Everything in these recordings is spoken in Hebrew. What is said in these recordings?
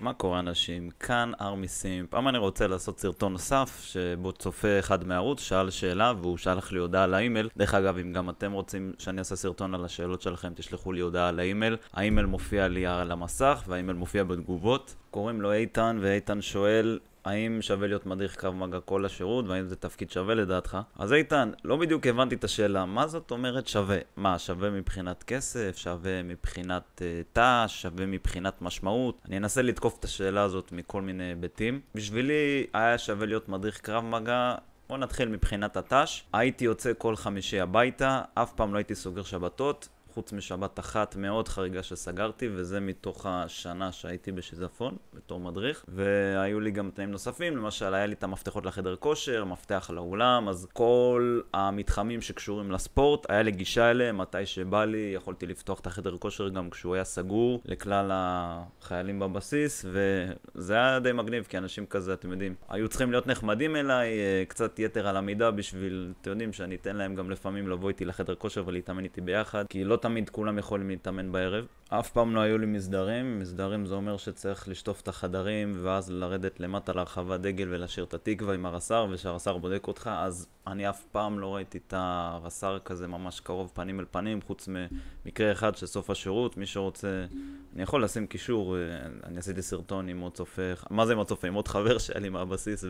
מה קורה אנשים? כאן ארמי סימפ. פעם אני רוצה לעשות סרטון נוסף, שבו צופה אחד מהערוץ, שאל שאלה, והוא שלח לי הודעה לאימייל. דרך אגב, אם גם אתם רוצים שאני אעשה סרטון על השאלות שלכם, תשלחו לי הודעה לאימייל. האימייל מופיע לי על המסך, והאימייל מופיע בתגובות. קוראים לו איתן, ואיתן שואל, האם שווה להיות מדריך קרב מגע כל השירות, והאם זה תפקיד שווה לדעתך? אז איתן, לא בדיוק הבנתי את השאלה, מה זאת אומרת שווה? מה, שווה מבחינת כסף? שווה מבחינת uh, אה, תא? שווה מבחינת משמעות? אני אנסה לתקוף את השאלה הזאת מכל מיני היבטים. בשבילי היה שווה להיות מדריך קרב מגע בואו נתחיל מבחינת הת"ש. הייתי יוצא כל חמישי הביתה, אף פעם לא הייתי סוגר שבתות. חוץ משבת אחת מאוד חריגה שסגרתי, וזה מתוך השנה שהייתי בשיזפון, בתור מדריך, והיו לי גם תנאים נוספים, למשל היה לי את המפתחות לחדר כושר, מפתח לאולם, אז כל המתחמים שקשורים לספורט, היה לי גישה אליהם מתי שבא לי, יכולתי לפתוח את החדר כושר גם כשהוא היה סגור לכלל החיילים בבסיס, וזה היה די מגניב, כי אנשים כזה, אתם יודעים, היו צריכים להיות נחמדים אליי, אה, קצת יתר על המידה בשביל, אתם יודעים, שאני אתן להם גם לפעמים לבוא איתי לחדר כושר ולהתאמן איתי ביחד, כי לא תמיד כולם יכולים להתאמן בערב. אף פעם לא היו לי מסדרים, מסדרים זה אומר שצריך לשטוף את החדרים ואז לרדת למטה להרחבת דגל ולהשאיר את התקווה עם הרס"ר ושהרס"ר בודק אותך, אז אני אף פעם לא ראיתי את הרס"ר כזה ממש קרוב פנים אל פנים, חוץ ממקרה אחד של סוף השירות, מי שרוצה, אני יכול לשים קישור, אה, אני עשיתי סרטון עם עוד צופה, מה זה עם עוד צופה? עם עוד חבר שהיה לי מהבסיס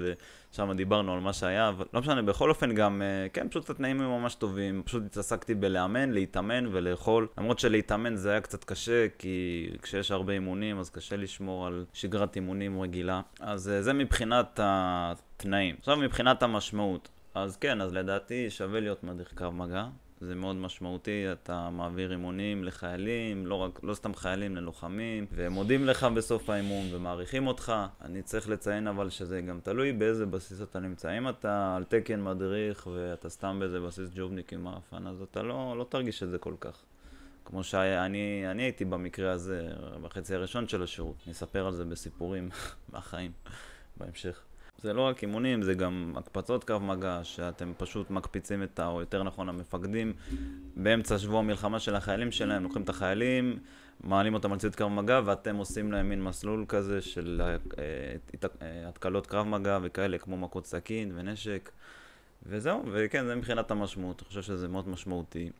ושם דיברנו על מה שהיה, אבל לא משנה, בכל אופן גם, אה, כן, פשוט התנאים היו ממש טובים, פשוט התעסקתי בלאמן, להתאמן ולאכול, למרות שלהתאמן זה היה קצת קשה קשה, כי כשיש הרבה אימונים אז קשה לשמור על שגרת אימונים רגילה. אז אה, זה מבחינת התנאים. עכשיו מבחינת המשמעות. אז כן, אז לדעתי שווה להיות מדריך קרב מגע. זה מאוד משמעותי, אתה מעביר אימונים לחיילים, לא, רק, לא סתם חיילים, ללוחמים, והם מודים לך בסוף האימון ומעריכים אותך. אני צריך לציין אבל שזה גם תלוי באיזה בסיס אתה נמצא. אם אתה על תקן מדריך ואתה סתם באיזה בסיס ג'ובניק עם האפן, אז אתה לא, לא תרגיש את זה כל כך. כמו שאני הייתי במקרה הזה, בחצי הראשון של השירות. אני אספר על זה בסיפורים מהחיים בהמשך. זה לא רק אימונים, זה גם הקפצות קו מגע, שאתם פשוט מקפיצים את ה... או יותר נכון, המפקדים באמצע שבוע המלחמה של החיילים שלהם, לוקחים את החיילים, מעלים אותם על ציוד קו מגע, ואתם עושים להם מין מסלול כזה של אה, אה, התקלות קו מגע וכאלה, כמו מכות סכין ונשק, וזהו, וכן, זה מבחינת המשמעות, אני חושב שזה מאוד משמעותי.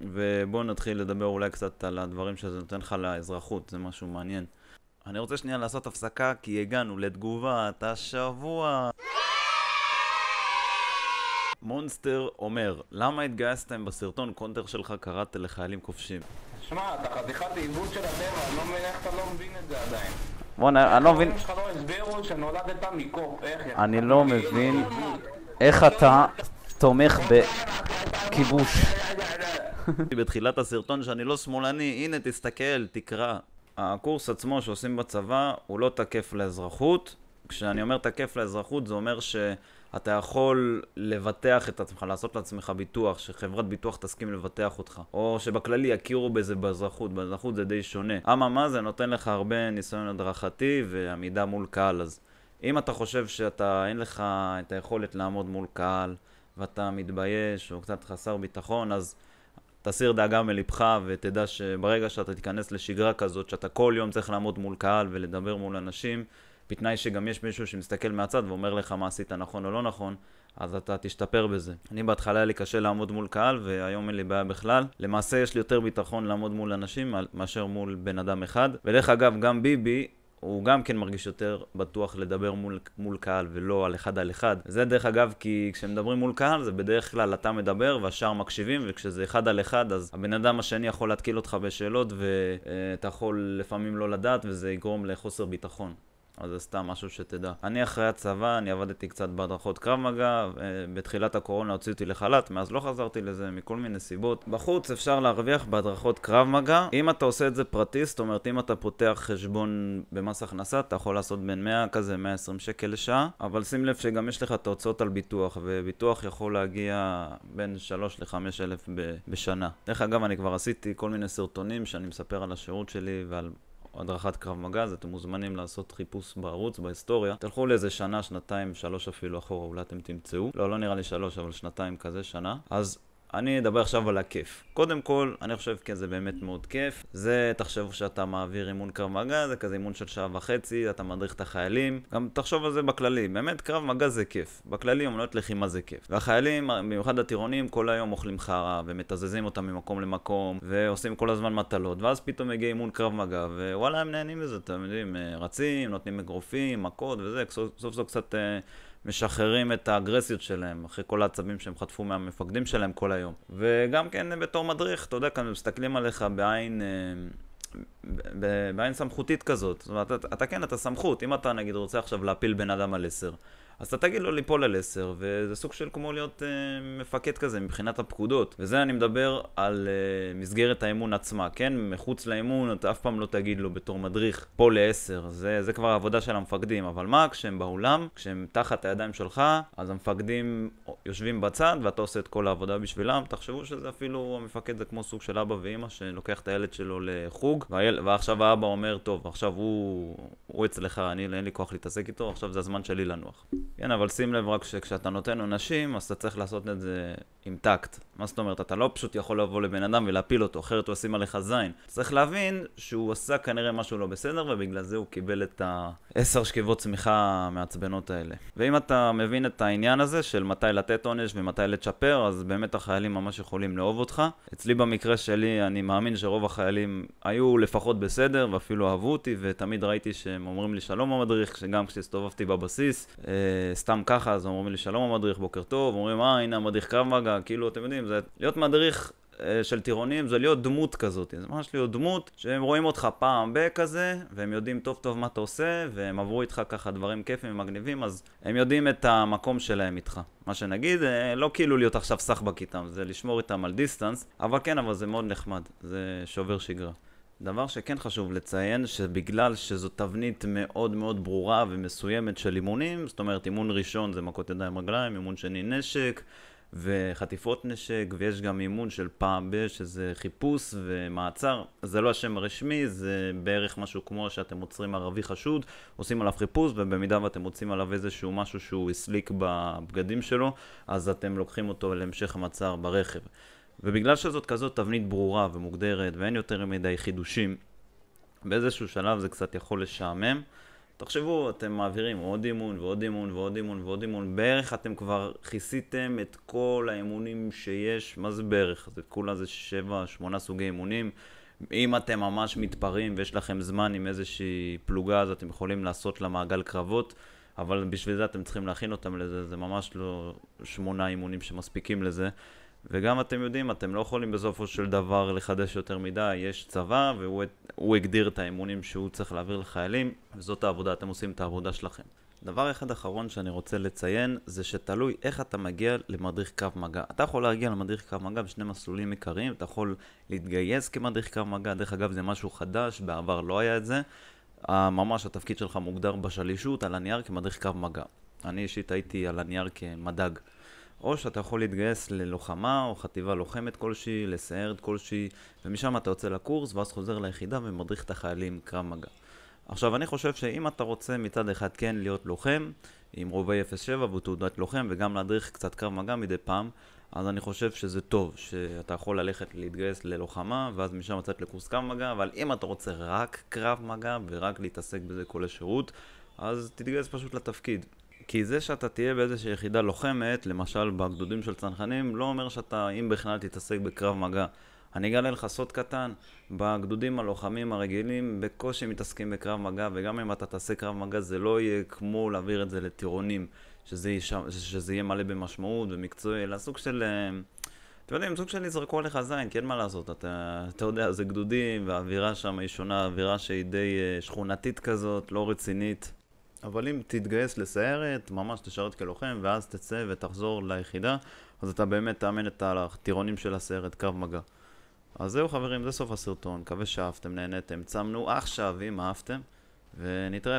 ובואו נתחיל לדבר אולי קצת על הדברים שזה נותן לך לאזרחות, זה משהו מעניין. אני רוצה שנייה לעשות הפסקה, כי הגענו לתגובת השבוע. מונסטר אומר, למה התגייסתם בסרטון קונטר שלך קראת לחיילים כובשים? שמע, אתה חתיכת עיוות של הטבע, אני לא מבין איך אתה לא מבין את זה עדיין. בואנה, אני לא מבין... שלך לא הסבירו שנולדת מקור, אני לא מבין איך אתה תומך בכיבוש. בתחילת הסרטון שאני לא שמאלני, הנה תסתכל, תקרא. הקורס עצמו שעושים בצבא הוא לא תקף לאזרחות. כשאני אומר תקף לאזרחות זה אומר שאתה יכול לבטח את עצמך, לעשות לעצמך ביטוח, שחברת ביטוח תסכים לבטח אותך, או שבכללי יכירו בזה באזרחות, באזרחות זה די שונה. אממה זה נותן לך הרבה ניסיון הדרכתי ועמידה מול קהל, אז אם אתה חושב שאתה אין לך את היכולת לעמוד מול קהל ואתה מתבייש או קצת חסר ביטחון, אז תסיר דאגה מלבך ותדע שברגע שאתה תיכנס לשגרה כזאת, שאתה כל יום צריך לעמוד מול קהל ולדבר מול אנשים, בתנאי שגם יש מישהו שמסתכל מהצד ואומר לך מה עשית נכון או לא נכון, אז אתה תשתפר בזה. אני בהתחלה היה לי קשה לעמוד מול קהל, והיום אין לי בעיה בכלל. למעשה יש לי יותר ביטחון לעמוד מול אנשים מאשר מול בן אדם אחד. ודרך אגב, גם ביבי, הוא גם כן מרגיש יותר בטוח לדבר מול, מול קהל ולא על אחד על אחד. זה דרך אגב, כי כשמדברים מול קהל זה בדרך כלל אתה מדבר והשאר מקשיבים, וכשזה אחד על אחד אז הבן אדם השני יכול להתקיל אותך בשאלות ואתה יכול לפעמים לא לדעת וזה יגרום לחוסר ביטחון. אז זה סתם משהו שתדע. אני אחרי הצבא, אני עבדתי קצת בהדרכות קרב מגע, בתחילת הקורונה הוצאתי לחל"ת, מאז לא חזרתי לזה מכל מיני סיבות. בחוץ אפשר להרוויח בהדרכות קרב מגע, אם אתה עושה את זה פרטי, זאת אומרת אם אתה פותח חשבון במס הכנסה, אתה יכול לעשות בין 100 כזה 120 שקל לשעה, אבל שים לב שגם יש לך את ההוצאות על ביטוח, וביטוח יכול להגיע בין 3 ל-5 אלף בשנה. דרך אגב, אני כבר עשיתי כל מיני סרטונים שאני מספר על השירות שלי ועל הדרכת קרב מגע, אז אתם מוזמנים לעשות חיפוש בערוץ, בהיסטוריה. תלכו לאיזה שנה, שנתיים, שלוש אפילו אחורה, אולי אתם תמצאו. לא, לא נראה לי שלוש, אבל שנתיים כזה, שנה. אז אני אדבר עכשיו על הכיף. קודם כל, אני חושב כי כן, זה באמת מאוד כיף. זה, תחשבו שאתה מעביר אימון קרב מגע, זה כזה אימון של שעה וחצי, אתה מדריך את החיילים. גם תחשוב על זה בכללי, באמת קרב מגע זה כיף. בכללי אומנות לחימה זה כיף. והחיילים, במיוחד הטירונים, כל היום אוכלים חרא, ומתזזים אותם ממקום למקום, ועושים כל הזמן מטלות, ואז פתאום מגיע אימון קרב מגע, ווואלה, הם נהנים מזה, אתם יודעים, אה, רצים, נותנים אגרופים, מכות וזה, סוף סוף קצת... אה, משחררים את האגרסיות שלהם, אחרי כל העצבים שהם חטפו מהמפקדים שלהם כל היום. וגם כן בתור מדריך, אתה יודע, כאן מסתכלים עליך בעין... אה, בעין סמכותית כזאת, זאת אומרת, אתה, אתה כן, אתה סמכות, אם אתה נגיד רוצה עכשיו להפיל בן אדם על עשר, אז אתה תגיד לו ליפול על 10, וזה סוג של כמו להיות אה, מפקד כזה מבחינת הפקודות. וזה אני מדבר על אה, מסגרת האמון עצמה, כן? מחוץ לאמון אתה אף פעם לא תגיד לו בתור מדריך, פה ל-10, זה, זה כבר העבודה של המפקדים. אבל מה, כשהם באולם, כשהם תחת הידיים שלך, אז המפקדים יושבים בצד ואתה עושה את כל העבודה בשבילם. תחשבו שזה אפילו, המפקד זה כמו סוג של אבא ואימא שלוקח את הילד שלו לחוג, והיל, ועכשיו האבא אומר, טוב, עכשיו הוא, הוא אצלך, אני, אין לי כוח להתעסק איתו, עכשיו זה הזמן שלי לנוח. כן, אבל שים לב רק שכשאתה נותן עונשים, אז אתה צריך לעשות את זה עם טקט. מה זאת אומרת? אתה לא פשוט יכול לבוא לבן אדם ולהפיל אותו, אחרת הוא ישים עליך זין. צריך להבין שהוא עשה כנראה משהו לא בסדר, ובגלל זה הוא קיבל את העשר שכיבות צמיחה המעצבנות האלה. ואם אתה מבין את העניין הזה של מתי לתת עונש ומתי לצ'פר, אז באמת החיילים ממש יכולים לאהוב אותך. אצלי במקרה שלי, אני מאמין שרוב החיילים היו לפחות בסדר, ואפילו אהבו אותי, ותמיד ראיתי שהם אומרים לי שלום המדריך, שגם כשהסתובבתי בבסיס, אה, סתם ככה, אז אומרים לי, שלום המדריך, בוקר טוב, אומרים, אה, הנה המדריך קרב מגע, כאילו, אתם יודעים, זה להיות מדריך אה, של טירונים זה להיות דמות כזאת, זה ממש להיות דמות שהם רואים אותך פעם ב- כזה, והם יודעים טוב טוב מה אתה עושה, והם עברו איתך ככה דברים כיפים ומגניבים, אז הם יודעים את המקום שלהם איתך. מה שנגיד, אה, לא כאילו להיות עכשיו סחבק איתם, זה לשמור איתם על דיסטנס, אבל כן, אבל זה מאוד נחמד, זה שובר שגרה. דבר שכן חשוב לציין, שבגלל שזו תבנית מאוד מאוד ברורה ומסוימת של אימונים, זאת אומרת אימון ראשון זה מכות ידיים רגליים, אימון שני נשק וחטיפות נשק, ויש גם אימון של פעם ב, שזה חיפוש ומעצר, זה לא השם הרשמי, זה בערך משהו כמו שאתם עוצרים ערבי חשוד, עושים עליו חיפוש, ובמידה ואתם מוצאים עליו איזשהו משהו שהוא הסליק בבגדים שלו, אז אתם לוקחים אותו להמשך המעצר ברכב. ובגלל שזאת כזאת תבנית ברורה ומוגדרת ואין יותר מדי חידושים, באיזשהו שלב זה קצת יכול לשעמם. תחשבו, אתם מעבירים עוד אימון ועוד אימון ועוד אימון ועוד אימון, בערך אתם כבר כיסיתם את כל האימונים שיש, מה זה בערך? זה כולה זה 7-8 סוגי אימונים. אם אתם ממש מתפרעים ויש לכם זמן עם איזושהי פלוגה, אז אתם יכולים לעשות לה מעגל קרבות, אבל בשביל זה אתם צריכים להכין אותם לזה, זה ממש לא שמונה אימונים שמספיקים לזה. וגם אתם יודעים, אתם לא יכולים בסופו של דבר לחדש יותר מדי, יש צבא והוא הגדיר את האימונים שהוא צריך להעביר לחיילים, וזאת העבודה, אתם עושים את העבודה שלכם. דבר אחד אחרון שאני רוצה לציין, זה שתלוי איך אתה מגיע למדריך קו מגע. אתה יכול להגיע למדריך קו מגע בשני מסלולים עיקריים, אתה יכול להתגייס כמדריך קו מגע, דרך אגב זה משהו חדש, בעבר לא היה את זה. ממש התפקיד שלך מוגדר בשלישות, על הנייר כמדריך קו מגע. אני אישית הייתי על הנייר כמדג. או שאתה יכול להתגייס ללוחמה או חטיבה לוחמת כלשהי, לסיירת כלשהי, ומשם אתה יוצא לקורס ואז חוזר ליחידה ומדריך את החיילים קרב מגע. עכשיו, אני חושב שאם אתה רוצה מצד אחד כן להיות לוחם, עם רובי 07 ותעודת לוחם, וגם להדריך קצת קרב מגע מדי פעם, אז אני חושב שזה טוב, שאתה יכול ללכת להתגייס ללוחמה, ואז משם לצאת לקורס קרב מגע, אבל אם אתה רוצה רק קרב מגע ורק להתעסק בזה כל השירות, אז תתגייס פשוט לתפקיד. כי זה שאתה תהיה באיזושהי יחידה לוחמת, למשל בגדודים של צנחנים, לא אומר שאתה, אם בכלל תתעסק בקרב מגע. אני אגלה לך סוד קטן, בגדודים הלוחמים הרגילים בקושי מתעסקים בקרב מגע, וגם אם אתה תעשה קרב מגע זה לא יהיה כמו להעביר את זה לטירונים, שזה, יש... שזה יהיה מלא במשמעות ומקצועי, אלא סוג של... אה, אתם יודעים, סוג של יזרקו עליך זין, כי אין מה לעשות, אתה, אתה יודע, זה גדודים, והאווירה שם היא שונה, אווירה שהיא די אה, שכונתית כזאת, לא רצינית. אבל אם תתגייס לסיירת, ממש תשרת כלוחם, ואז תצא ותחזור ליחידה, אז אתה באמת תאמן את הטירונים של הסיירת, קרב מגע. אז זהו חברים, זה סוף הסרטון, מקווה שאהבתם, נהנתם, צמנו עכשיו אם אהבתם, ונתראה